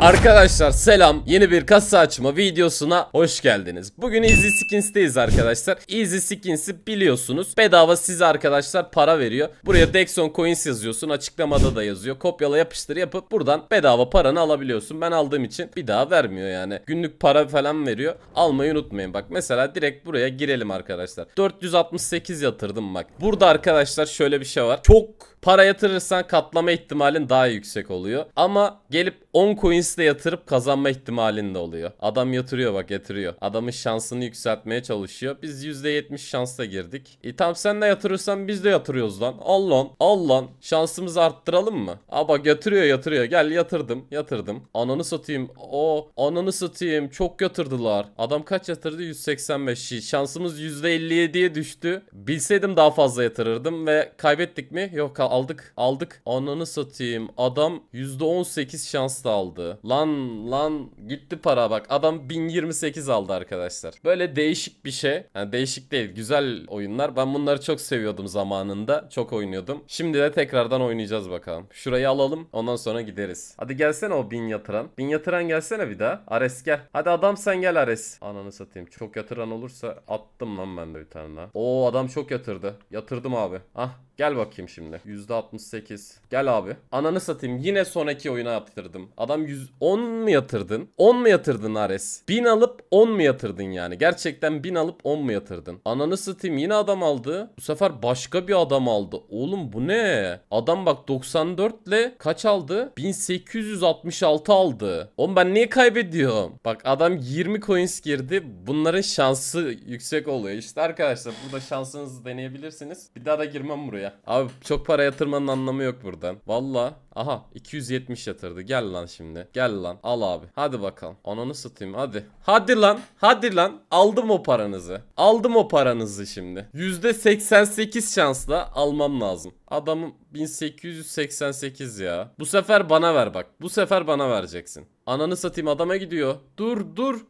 Arkadaşlar selam yeni bir kasa açma videosuna hoş geldiniz. Bugün Easy Skins'teyiz arkadaşlar. Easy Skins'i biliyorsunuz bedava size arkadaşlar para veriyor. Buraya Dexon Coins yazıyorsun açıklamada da yazıyor. Kopyala yapıştır yapıp buradan bedava paranı alabiliyorsun. Ben aldığım için bir daha vermiyor yani. Günlük para falan veriyor. Almayı unutmayın bak mesela direkt buraya girelim arkadaşlar. 468 yatırdım bak. Burada arkadaşlar şöyle bir şey var. Çok para yatırırsan katlama ihtimalin daha yüksek oluyor. Ama gelip 10 coins bahis yatırıp kazanma ihtimalin de oluyor. Adam yatırıyor bak yatırıyor. Adamın şansını yükseltmeye çalışıyor. Biz %70 şansla girdik. E tamam sen de yatırırsan biz de yatırıyoruz lan. Al lan al lan. Şansımızı arttıralım mı? Aa bak yatırıyor yatırıyor. Gel yatırdım yatırdım. Ananı satayım. O ananı satayım. Çok yatırdılar. Adam kaç yatırdı? 185. Şansımız %57'ye düştü. Bilseydim daha fazla yatırırdım ve kaybettik mi? Yok aldık aldık. Ananı satayım. Adam %18 şans aldı. Lan lan gitti para bak adam 1028 aldı arkadaşlar. Böyle değişik bir şey. Yani değişik değil güzel oyunlar. Ben bunları çok seviyordum zamanında. Çok oynuyordum. Şimdi de tekrardan oynayacağız bakalım. Şurayı alalım ondan sonra gideriz. Hadi gelsene o bin yatıran. Bin yatıran gelsene bir daha. Ares gel. Hadi adam sen gel Ares. Ananı satayım. Çok yatıran olursa attım lan ben de bir tane daha. Oo adam çok yatırdı. Yatırdım abi. Ah Gel bakayım şimdi. %68. Gel abi. Ananı satayım. Yine sonraki oyuna yaptırdım. Adam yüz, 110 mu yatırdın? 10 mu yatırdın Ares? 1000 alıp 10 mu yatırdın yani? Gerçekten 1000 alıp 10 mu yatırdın? Ananı satayım yine adam aldı. Bu sefer başka bir adam aldı. Oğlum bu ne? Adam bak 94 ile kaç aldı? 1866 aldı. Oğlum ben niye kaybediyorum? Bak adam 20 coins girdi. Bunların şansı yüksek oluyor. İşte arkadaşlar burada şansınızı deneyebilirsiniz. Bir daha da girmem buraya. Abi çok para yatırmanın anlamı yok buradan. Valla. Aha 270 yatırdı. Gel lan şimdi. Gel lan al abi. Hadi bakalım. Ananı satayım hadi. Hadi lan. Hadi lan. Aldım o paranızı. Aldım o paranızı şimdi. %88 şansla almam lazım. Adamım 1888 ya. Bu sefer bana ver bak. Bu sefer bana vereceksin. Ananı satayım adama gidiyor. Dur dur.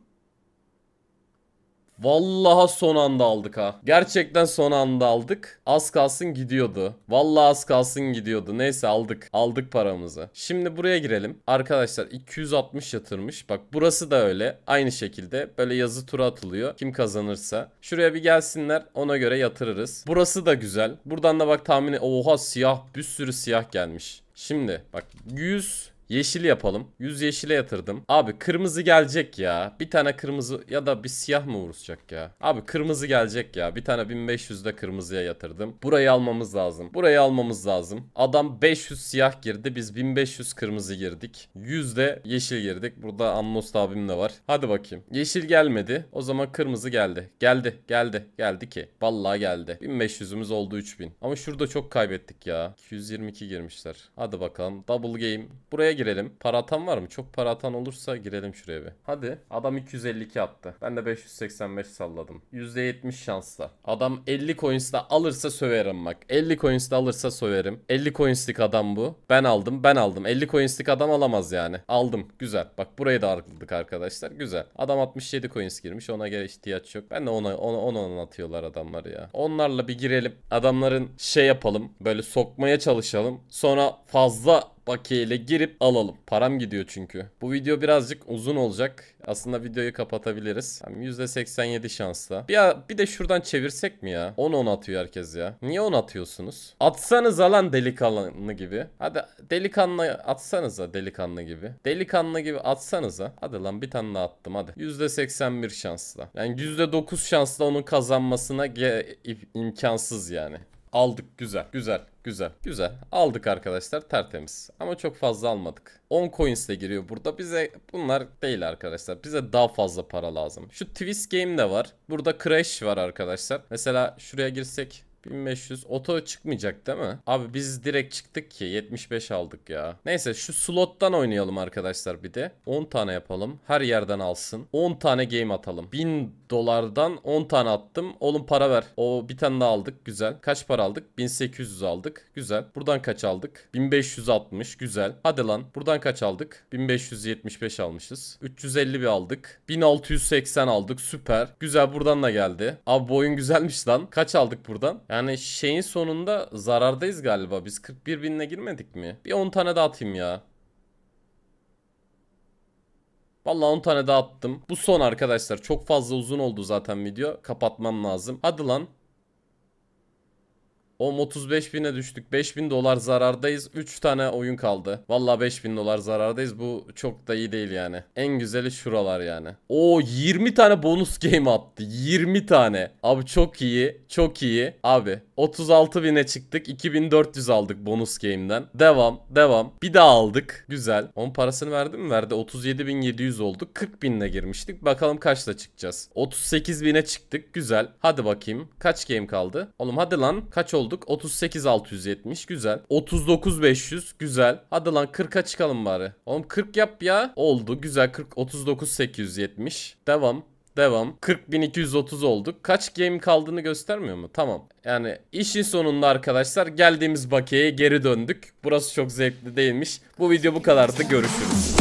Vallaha son anda aldık ha. Gerçekten son anda aldık. Az kalsın gidiyordu. Vallahi az kalsın gidiyordu. Neyse aldık. Aldık paramızı. Şimdi buraya girelim. Arkadaşlar 260 yatırmış. Bak burası da öyle. Aynı şekilde böyle yazı tura atılıyor. Kim kazanırsa. Şuraya bir gelsinler. Ona göre yatırırız. Burası da güzel. Buradan da bak tahmini. Oha siyah. Bir sürü siyah gelmiş. Şimdi bak 100 Yeşil yapalım. 100 yeşile yatırdım. Abi kırmızı gelecek ya. Bir tane kırmızı ya da bir siyah mı vuracak ya? Abi kırmızı gelecek ya. Bir tane 1500'de kırmızıya yatırdım. Burayı almamız lazım. Burayı almamız lazım. Adam 500 siyah girdi. Biz 1500 kırmızı girdik. 100 de yeşil girdik. Burada Annost abim de var. Hadi bakayım. Yeşil gelmedi. O zaman kırmızı geldi. Geldi. Geldi. Geldi ki. Vallahi geldi. 1500'ümüz oldu 3000. Ama şurada çok kaybettik ya. 222 girmişler. Hadi bakalım. Double game. Buraya girelim. Para atan var mı? Çok para atan olursa girelim şuraya bir. Hadi. Adam 252 attı. Ben de 585 salladım. %70 şansla. Adam 50 coins'ta alırsa söverim bak. 50 coins'ta alırsa söverim. 50 coins'lik adam bu. Ben aldım. Ben aldım. 50 coins'lik adam alamaz yani. Aldım. Güzel. Bak burayı da aldık arkadaşlar. Güzel. Adam 67 coins girmiş. Ona gel ihtiyaç yok. Ben de ona ona ona, ona atıyorlar adamları ya. Onlarla bir girelim. Adamların şey yapalım. Böyle sokmaya çalışalım. Sonra fazla bakiyeyle girip alalım. Param gidiyor çünkü. Bu video birazcık uzun olacak. Aslında videoyu kapatabiliriz. Yani %87 şansla. Bir, bir de şuradan çevirsek mi ya? 10-10 atıyor herkes ya. Niye 10 atıyorsunuz? Atsanız alan delikanlı gibi. Hadi delikanlı atsanıza delikanlı gibi. Delikanlı gibi atsanıza. Hadi lan bir tane daha attım hadi. %81 şansla. Yani %9 şansla onun kazanmasına imkansız yani. Aldık güzel güzel güzel güzel aldık arkadaşlar tertemiz ama çok fazla almadık 10 coins de giriyor burada bize bunlar değil arkadaşlar bize daha fazla para lazım şu twist game de var burada crash var arkadaşlar mesela şuraya girsek 1500 oto çıkmayacak değil mi? Abi biz direkt çıktık ki 75 aldık ya. Neyse şu slottan oynayalım arkadaşlar bir de. 10 tane yapalım. Her yerden alsın. 10 tane game atalım. 1000 dolardan 10 tane attım. Oğlum para ver. O bir tane daha aldık. Güzel. Kaç para aldık? 1800 aldık. Güzel. Buradan kaç aldık? 1560. Güzel. Hadi lan. Buradan kaç aldık? 1575 almışız. 350 bir aldık. 1680 aldık. Süper. Güzel buradan da geldi. Abi bu oyun güzelmiş lan. Kaç aldık buradan? Yani şeyin sonunda zarardayız galiba. Biz 41 binle girmedik mi? Bir 10 tane daha atayım ya. Vallahi 10 tane daha attım. Bu son arkadaşlar. Çok fazla uzun oldu zaten video. Kapatmam lazım. Hadi lan. Om 35 bine düştük. 5000 dolar zarardayız. 3 tane oyun kaldı. Valla 5000 dolar zarardayız. Bu çok da iyi değil yani. En güzeli şuralar yani. O 20 tane bonus game attı. 20 tane. Abi çok iyi. Çok iyi. Abi 36 bine çıktık. 2400 aldık bonus game'den. Devam. Devam. Bir daha aldık. Güzel. Onun parasını verdi mi? Verdi. 37.700 olduk. 40 binle girmiştik. Bakalım kaçla çıkacağız. 38 bine çıktık. Güzel. Hadi bakayım. Kaç game kaldı? Oğlum hadi lan. Kaç oldu? olduk. 38670 güzel. 39500 güzel. Hadi lan 40'a çıkalım bari. Oğlum 40 yap ya. Oldu güzel 40 39870. Devam. Devam. 40.230 olduk. Kaç game kaldığını göstermiyor mu? Tamam. Yani işin sonunda arkadaşlar geldiğimiz bakiyeye geri döndük. Burası çok zevkli değilmiş. Bu video bu kadardı. Görüşürüz.